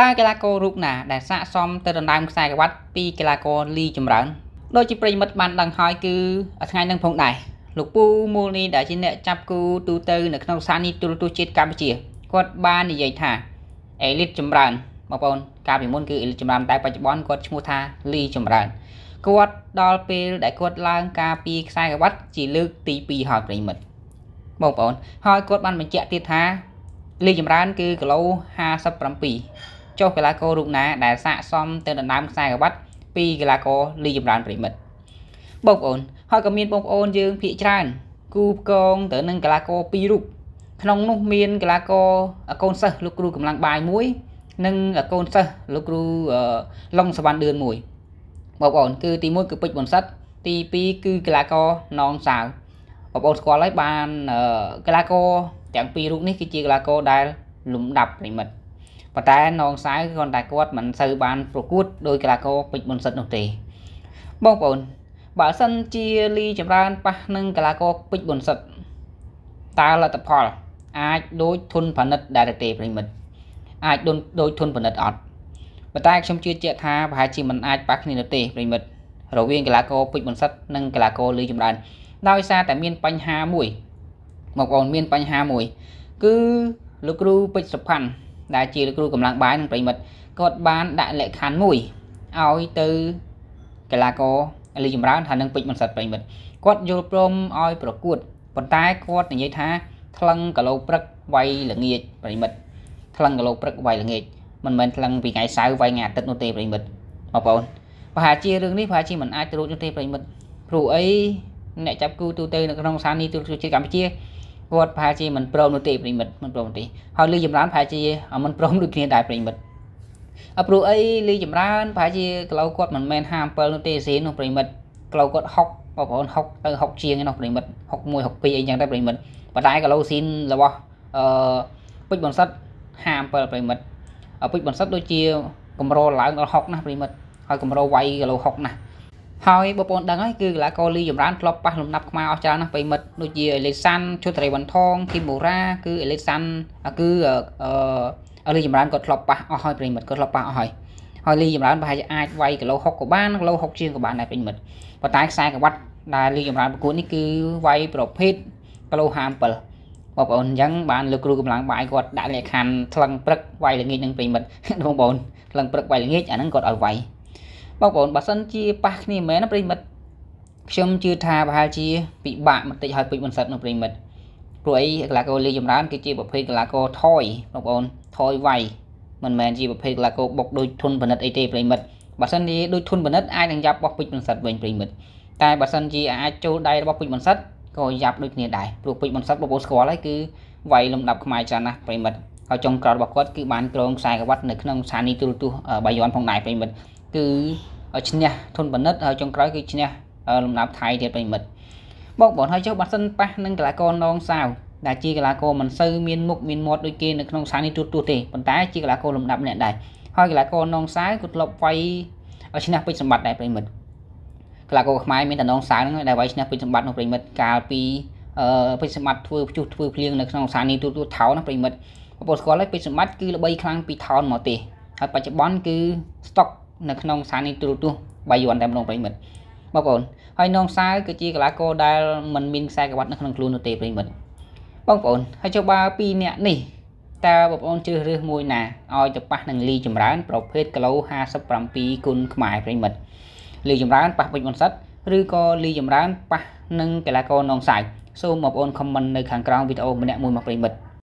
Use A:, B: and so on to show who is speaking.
A: តើកីឡាកររូបណាដែលស័ក្តិសមទៅដណ្ដើមខ្សែក្រវ៉ាត់ពីកីឡាករលីចម្រើនដូចជាប្រិមិត្តបានដឹងហើយ គឺថ្ងៃនឹងផងដែរលោកពូមូលនីដែលជាអ្នក ចាប់គូទូទៅនៅក្នុងស្ថានីយ៍ទូរទស្សន៍ជាតិកម្ពុជាគាត់បាននិយាយថាអេលីតចម្រើនបងប្អូនកាលពីមុនគឺអេលីតចម្រើនតែបច្ចុប្បន្នគាត់ឈ្មោះថាលីចម្រើនគាត់ដល់ពេលដែលគាត់ឡើងការពីខ្សែក្រវ៉ាត់ ជាលើកទី2ហើយប្រិមិត្តបងប្អូនហើយគាត់បានបញ្ជាក់ទៀតថាលីចម្រើន គឺគីឡូ57ចុះកីឡាកររូបណាដែលស័ក្តិសមទៅដណ្ដើមខ្សែក្រវ៉ាត់ ពីកីឡាករលីចម្រើនប្រិមិត្តបងប្អូនហើយក៏មានបងប្អូនយើងភាកច្រើនគូផ្គងទៅនឹងកីឡាករពីររូបក្នុងនោះ មានកីឡាករកូនសិស្សលោកគ្រូកម្លាំងបាយមួយ និងកូនសិស្សលោកគ្រូឡុងសវណ្ណដឿនមួយបងប្អូនគឺទី1គឺពេជ្របុនសិតទី2គឺកីឡាករនងសាវបងប្អូនស្គាល់ហើយបានកីឡាករទាំងពីររូបនេះគឺជាកីឡាករដែលលំដាប់ប្រិមិត្តប៉ុន្តែនងសាវគឺគាត់តែគាត់មិនសូវបានប្រកួតដោយកីឡាករពេជ្រមុនសិទ្ធនោះទេ បងប្អូន បើសិនជាលីចម្រើនប៉ះនឹងកីឡាករពេជ្រមុនសិទ្ធតើលទ្ធផលអាចដូចធនផលិតដែរទេប្រិមិត្តអាចដូចដូចធនផលិតអត់ប៉ុន្តែខ្ញុំជឿជាក់ថាប្រហែលជាមិនអាចប៉ះគ្នានោះទេប្រិមិត្តរវាងកីឡាករពេជ្រមុនសិទ្ធនិងកីឡាករលីចម្រើន ដោយសារតែមានបញ្ហាមួយបងប្អូនមានបញ្ហាមួយ គឺលោកគ្រូពេជ្រសុផាន់ដែលជាលោកគ្រូកម្លាំងបាយនិងប្រិមិត្តគាត់បានដាក់លក្ខខណ្ឌមួយឲ្យទៅកីឡាករលីចម្រើនថានឹងពេជ្រមិនសិតប្រិមិត្តគាត់យល់ព្រមឲ្យ ប្រកួតប៉ុន្តែគាត់និយាយថាថ្លឹងគីឡូព្រឹកវាយល្ងាចប្រិមិត្តថ្លឹងគីឡូព្រឹកវាយល្ងាចមិនមែនថ្លឹងពីថ្ងៃសៅរ៍វាយថ្ងៃអាទិត្យនោះទេប្រិមិត្តបងប្អូនប្រហែលជារឿងនេះប្រហែលជាមិនអាចទៅរួចនោះទេប្រិមិត្តព្រោះអីអ្នកចាប់គូទូទៅនៅក្នុងសានីទូរទស្សន៍ជាតិកម្ពុជាគាត់ប្រហែលជាមិនព្រមនោះទេប្រិមិត្តមិនព្រមទេហើយលីចម្រើនប្រហែលជាមិនព្រមដូចគ្នាដែរប្រិមិត្តអព្រោះអីលីចម្រើនប្រហែលជាក្លោគាត់មិនមែន57នោះទេសេនោះប្រិមិត្តក្លោគាត់60បងប្អូន60ទៅ60ជាងឯនោះប្រិមិត្ត61 62អីចឹងដែរប្រិមិត្តប៉ុន្តែក្លោស៊ីនរបស់អឺពេជ្របន្សិត57ប្រិមិត្តពេជ្របន្សិតដូចជា កម្រឡើងដល់60ណាស់ប្រិមិត្តហើយកម្រវាយគីឡូ60ណាស់ហើយបងប្អូនដឹងហើយគឺកីឡាករលីចម្រើនធ្លាប់ប៉ះលំដាប់ខ្មែរអស់ច្រើនណាស់ប្រិមិត្តដូចជាអេលីសាន់ជូត្រីវ៉ាន់ថងគីមូរ៉ាគឺអេលីសាន់គឺអឺលីចម្រើនក៏ធ្លាប់ប៉ះអស់ហើយប្រិមិត្តក៏ធ្លាប់ប៉ះអស់ហើយហើយលីចម្រើនប្រហែលជាអាចវាយគីឡូ60ក៏បានគីឡូ60ជាងក៏បានដែរប្រិមិត្តប៉ុន្តែខ្សែក្រវ៉ាត់ដែលលីចម្រើនប្រកួតនេះគឺវាយប្រភេទគីឡូ57បងប្អូនអញ្ចឹងបានលោកគ្រូកម្លាំងបាយគាត់ដាក់លក្ខខណ្ឌថ្លឹងព្រឹកវាយល្ងាចនឹងប្រិមិត្តបងប្អូនថ្លឹងព្រឹកវាយល្ងាចអាហ្នឹងគាត់ឲ្យវាយបងប្អូនបើសិនជាប៉ះគ្នាមែនប្រិមិត្តខ្ញុំជឿថាប្រហែលជាពិបាកបន្តិចហើយពុជមិនសិតនោះប្រិមិត្តព្រោះអីកីឡាករលីចម្រើនគឺជាប្រភេទកីឡាករថយបងប្អូនថយវាយមិនមែនជាប្រភេទកីឡាករបុកដូចធុនបណិតអីទេប្រិមិត្តបើសិនជាដូចធុនបណិតអាចនឹងចាប់បោះពុជមិនសិតវិញប្រិមិត្តតែបើសិនជាអាចចូលដៃរបស់ពុជមិនសិតក៏យ៉ាប់ដូចគ្នាដែរព្រោះពេជ្របន្សិតបងប្អូនស្គាល់ហើយគឺវាយលំដាប់ខ្មែរច្រើនណាស់ប្រិមិត្តហើយចុងក្រោយរបស់គាត់គឺបានក្រងខ្សែក្រវ៉ាត់នៅក្នុងស្ថានីយទូរទស្សន៍បាយ័នផងដែរប្រិមិត្តគឺឈ្នះធនបណិតហើយចុងក្រោយគឺឈ្នះលំដាប់ថៃទៀតប្រិមិត្តបងបងហើយចុះបាត់សិនប៉ះនឹងកីឡាករនងសាវដែលជាកីឡាករមិនសូវមានមុខមានមាត់ដូចគេនៅក្នុងសានីទូទួទេប៉ុន្តែជាកីឡាករលំដាប់ម្នាក់ដែរហើយកីឡាករនងសាវក៏ធ្លាប់វាយឈ្នះពេជ្រសម្បត្តិដែរប្រិមិត្តកីឡាករខ្មែរមានតំណងសាវនឹងដែលវាយឈ្នះពេជ្រសម្បត្តិនោះប្រិមិត្តកាលពីអឺពេជ្រសម្បត្តិធ្វើភ្ជុះធ្វើភ្លៀងនៅក្នុងសានីទូទួថោណាប្រិមិត្តបងប្អូនស្គាល់ហើយពេជ្រសម្បត្តិគឺល្បីខ្លាំងពីថោនមកទេហើយបច្ចុប្បន្នគឺស្តុកនៅក្នុងសានីទូរទស្សន៍បាយ័នតែម្ដងប្រិមិត្តបងប្អូនហើយនងសាវគឺជាកីឡាករដែលមិនមានខ្សែក្រវ៉ាត់នៅក្នុងខ្លួននោះទេប្រិមិត្តបងប្អូនហើយចុះបើ2អ្នកនេះតើបងប្អូនជ្រើសរើសមួយណាឲ្យទៅប៉ះនឹងលីចម្រើនប្រភេទគីឡូ57គុណខ្មែរប្រិមិត្តលីចម្រើនប៉ះពេជ្របន្សិតឬក៏លីចម្រើនប៉ះនឹងកីឡាករនងសាវសូមបងប្អូនខមមិននៅខាងក្រោមវីដេអូម្នាក់មួយមកប្រិមិត្ត